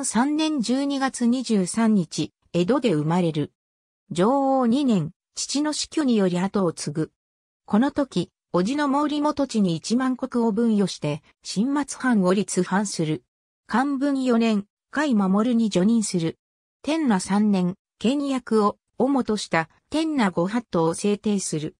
3年12月23日、江戸で生まれる。女王2年、父の死去により後を継ぐ。この時、叔父の毛利元地に1万国を分与して、新末藩を立藩する。漢文4年、甲斐守に助任する。天那3年、倹約を主とした天那五八度を制定する。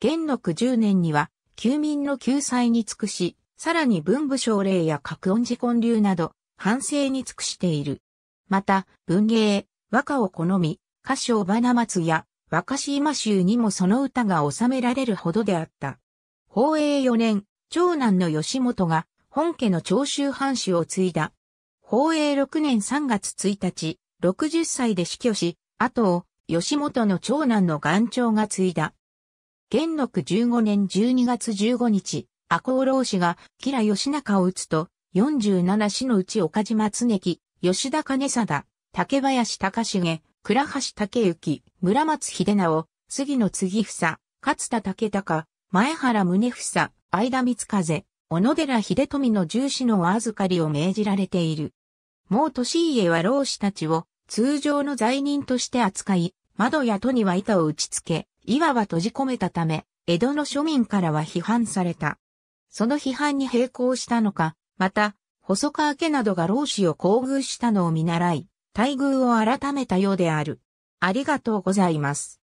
元禄10年には、休民の救済に尽くし、さらに文武奨励や各音寺建立など、反省に尽くしている。また、文芸、和歌を好み、歌手小花松や和歌詩今集にもその歌が収められるほどであった。宝永4年、長男の吉本が本家の長州藩主を継いだ。宝永6年3月1日、60歳で死去し、後を吉本の長男の岩長が継いだ。元禄15年12月15日、赤穂浪士が吉良義仲を討つと、47市のうち岡島常樹、吉田兼貞、竹林隆重、倉橋武幸、村松秀直、杉野次房、勝田武隆、前原宗房、相田光風、小野寺秀富の重視のお預かりを命じられている。もう年家は老子たちを通常の罪人として扱い、窓や戸には板を打ち付け、岩は閉じ込めたため、江戸の庶民からは批判された。その批判に並行したのか、また、細川家などが老子を厚遇したのを見習い、待遇を改めたようである。ありがとうございます。